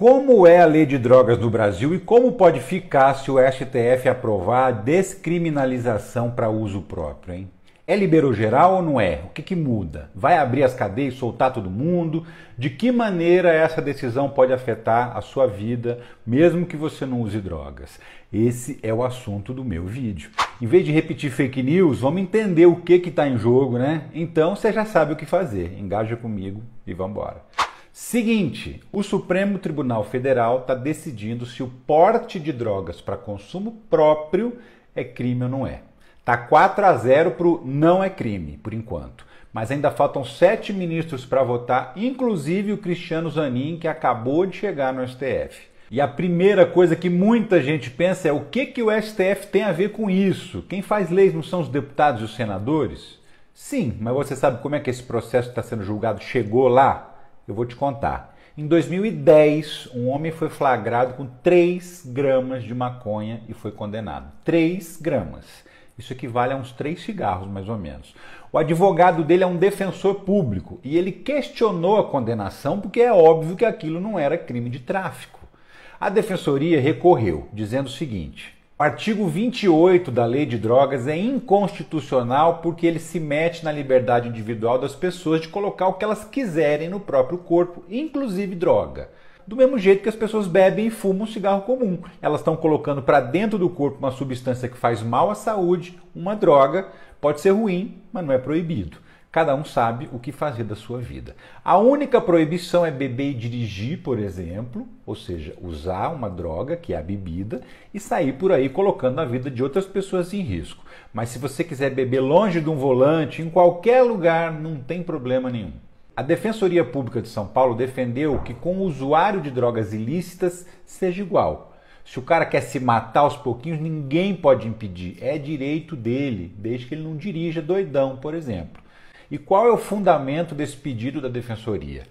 Como é a lei de drogas no Brasil e como pode ficar se o STF aprovar a descriminalização para uso próprio, hein? É libero geral ou não é? O que, que muda? Vai abrir as cadeias, soltar todo mundo? De que maneira essa decisão pode afetar a sua vida, mesmo que você não use drogas? Esse é o assunto do meu vídeo. Em vez de repetir fake news, vamos entender o que está em jogo, né? Então você já sabe o que fazer. Engaja comigo e vamos embora. Seguinte, o Supremo Tribunal Federal está decidindo se o porte de drogas para consumo próprio é crime ou não é. Tá 4 a 0 para o não é crime, por enquanto. Mas ainda faltam sete ministros para votar, inclusive o Cristiano Zanin, que acabou de chegar no STF. E a primeira coisa que muita gente pensa é o que, que o STF tem a ver com isso? Quem faz leis não são os deputados e os senadores? Sim, mas você sabe como é que esse processo está sendo julgado? Chegou lá? Eu vou te contar. Em 2010, um homem foi flagrado com 3 gramas de maconha e foi condenado. 3 gramas. Isso equivale a uns 3 cigarros, mais ou menos. O advogado dele é um defensor público e ele questionou a condenação porque é óbvio que aquilo não era crime de tráfico. A defensoria recorreu, dizendo o seguinte: o artigo 28 da Lei de Drogas é inconstitucional porque ele se mete na liberdade individual das pessoas de colocar o que elas quiserem no próprio corpo, inclusive droga. Do mesmo jeito que as pessoas bebem e fumam um cigarro comum, elas estão colocando para dentro do corpo uma substância que faz mal à saúde, uma droga, pode ser ruim, mas não é proibido. Cada um sabe o que fazer da sua vida. A única proibição é beber e dirigir, por exemplo, ou seja, usar uma droga, que é a bebida, e sair por aí colocando a vida de outras pessoas em risco. Mas se você quiser beber longe de um volante, em qualquer lugar, não tem problema nenhum. A Defensoria Pública de São Paulo defendeu que com o usuário de drogas ilícitas seja igual. Se o cara quer se matar aos pouquinhos, ninguém pode impedir. É direito dele, desde que ele não dirija doidão, por exemplo. E qual é o fundamento desse pedido da Defensoria?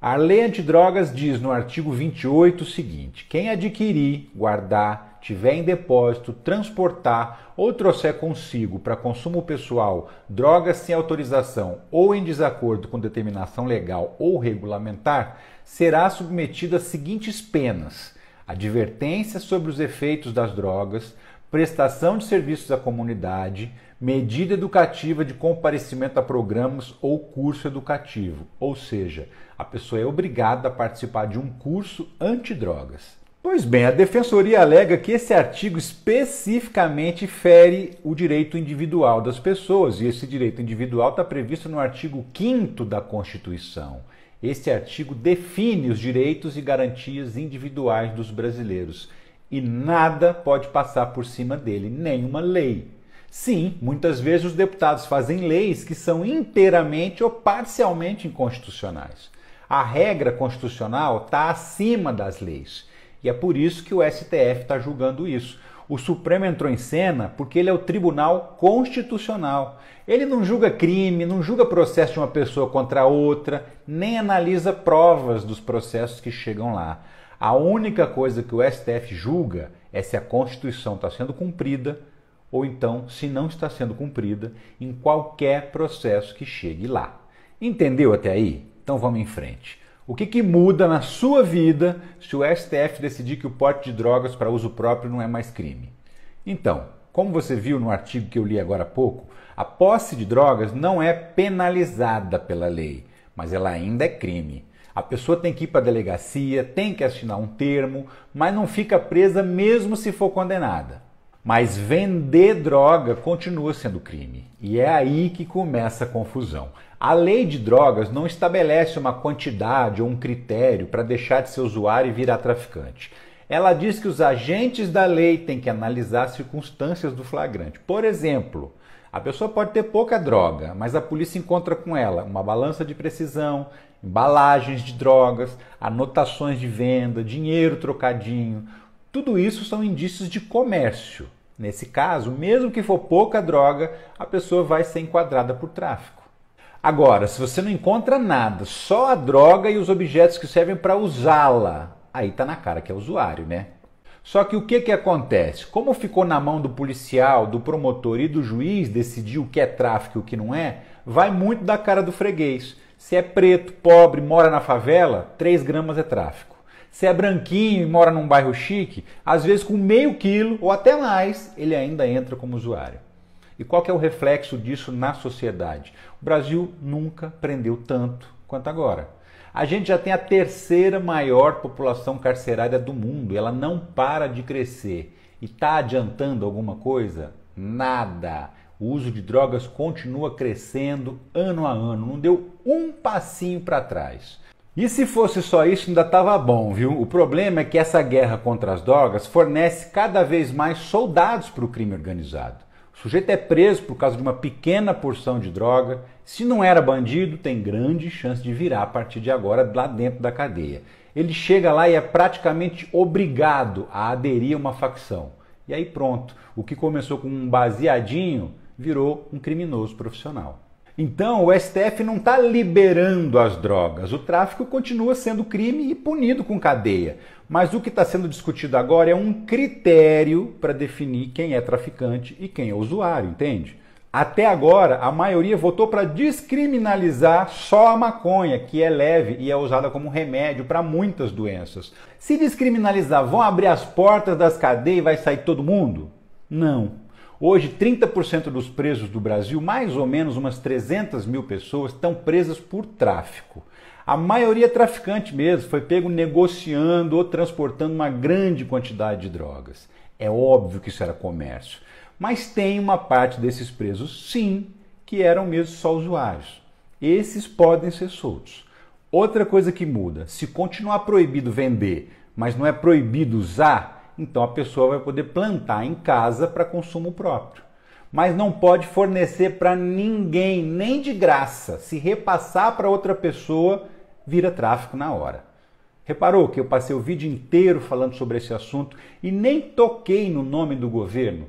A Lei Antidrogas diz no artigo 28 o seguinte: quem adquirir, guardar, tiver em depósito, transportar ou trouxer consigo para consumo pessoal drogas sem autorização ou em desacordo com determinação legal ou regulamentar, será submetido às seguintes penas: advertência sobre os efeitos das drogas, prestação de serviços à comunidade, medida educativa de comparecimento a programas ou curso educativo, ou seja, a pessoa é obrigada a participar de um curso antidrogas. Pois bem, a defensoria alega que esse artigo especificamente fere o direito individual das pessoas, e esse direito individual está previsto no artigo 5 da Constituição. Este artigo define os direitos e garantias individuais dos brasileiros e nada pode passar por cima dele, nenhuma lei. Sim, muitas vezes os deputados fazem leis que são inteiramente ou parcialmente inconstitucionais. A regra constitucional está acima das leis. E é por isso que o STF está julgando isso. O Supremo entrou em cena porque ele é o tribunal constitucional. Ele não julga crime, não julga processo de uma pessoa contra outra, nem analisa provas dos processos que chegam lá. A única coisa que o STF julga é se a Constituição está sendo cumprida ou então se não está sendo cumprida em qualquer processo que chegue lá. Entendeu até aí? Então vamos em frente. O que, que muda na sua vida se o STF decidir que o porte de drogas para uso próprio não é mais crime? Então, como você viu no artigo que eu li agora há pouco, a posse de drogas não é penalizada pela lei, mas ela ainda é crime. A pessoa tem que ir para a delegacia, tem que assinar um termo, mas não fica presa mesmo se for condenada. Mas vender droga continua sendo crime. E é aí que começa a confusão. A lei de drogas não estabelece uma quantidade ou um critério para deixar de ser usuário e virar traficante. Ela diz que os agentes da lei têm que analisar as circunstâncias do flagrante. Por exemplo, a pessoa pode ter pouca droga, mas a polícia encontra com ela uma balança de precisão, embalagens de drogas, anotações de venda, dinheiro trocadinho. Tudo isso são indícios de comércio. Nesse caso, mesmo que for pouca droga, a pessoa vai ser enquadrada por tráfico. Agora, se você não encontra nada, só a droga e os objetos que servem para usá-la, aí tá na cara que é usuário, né? Só que o que, que acontece? Como ficou na mão do policial, do promotor e do juiz decidir o que é tráfico e o que não é, vai muito da cara do freguês. Se é preto, pobre, mora na favela, 3 gramas é tráfico. Se é branquinho e mora num bairro chique, às vezes com meio quilo ou até mais, ele ainda entra como usuário. E qual é o reflexo disso na sociedade? O Brasil nunca prendeu tanto quanto agora. A gente já tem a terceira maior população carcerária do mundo, ela não para de crescer. E está adiantando alguma coisa? Nada. O uso de drogas continua crescendo ano a ano, não deu um passinho para trás. E se fosse só isso, ainda estava bom, viu? O problema é que essa guerra contra as drogas fornece cada vez mais soldados para o crime organizado. O sujeito é preso por causa de uma pequena porção de droga. Se não era bandido, tem grande chance de virar a partir de agora lá dentro da cadeia. Ele chega lá e é praticamente obrigado a aderir a uma facção. E aí pronto, o que começou com um baseadinho virou um criminoso profissional. Então, o STF não está liberando as drogas. O tráfico continua sendo crime e punido com cadeia. Mas o que está sendo discutido agora é um critério para definir quem é traficante e quem é usuário, entende? Até agora, a maioria votou para descriminalizar só a maconha, que é leve e é usada como remédio para muitas doenças. Se descriminalizar, vão abrir as portas das cadeias e vai sair todo mundo? Não. Hoje, 30% dos presos do Brasil, mais ou menos umas 300 mil pessoas, estão presas por tráfico. A maioria é traficante mesmo, foi pego negociando ou transportando uma grande quantidade de drogas. É óbvio que isso era comércio. Mas tem uma parte desses presos, sim, que eram mesmo só usuários. Esses podem ser soltos. Outra coisa que muda: se continuar proibido vender, mas não é proibido usar, então a pessoa vai poder plantar em casa para consumo próprio. Mas não pode fornecer para ninguém, nem de graça. Se repassar para outra pessoa, vira tráfico na hora. Reparou que eu passei o vídeo inteiro falando sobre esse assunto e nem toquei no nome do governo?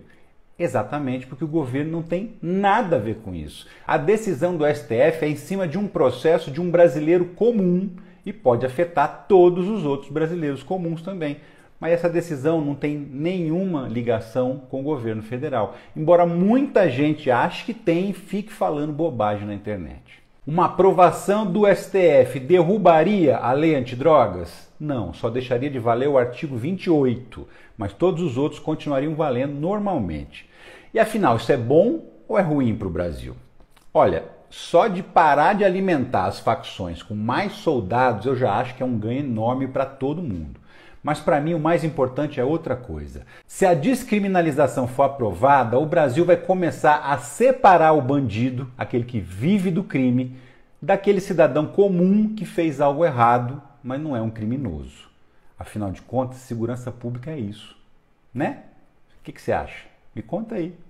Exatamente porque o governo não tem nada a ver com isso. A decisão do STF é em cima de um processo de um brasileiro comum e pode afetar todos os outros brasileiros comuns também mas essa decisão não tem nenhuma ligação com o governo federal, embora muita gente ache que tem e fique falando bobagem na internet. Uma aprovação do STF derrubaria a lei antidrogas? Não, só deixaria de valer o artigo 28, mas todos os outros continuariam valendo normalmente. E afinal, isso é bom ou é ruim para o Brasil? Olha, só de parar de alimentar as facções com mais soldados eu já acho que é um ganho enorme para todo mundo. Mas para mim o mais importante é outra coisa. Se a descriminalização for aprovada, o Brasil vai começar a separar o bandido, aquele que vive do crime, daquele cidadão comum que fez algo errado, mas não é um criminoso. Afinal de contas, segurança pública é isso, né? O que, que você acha? Me conta aí.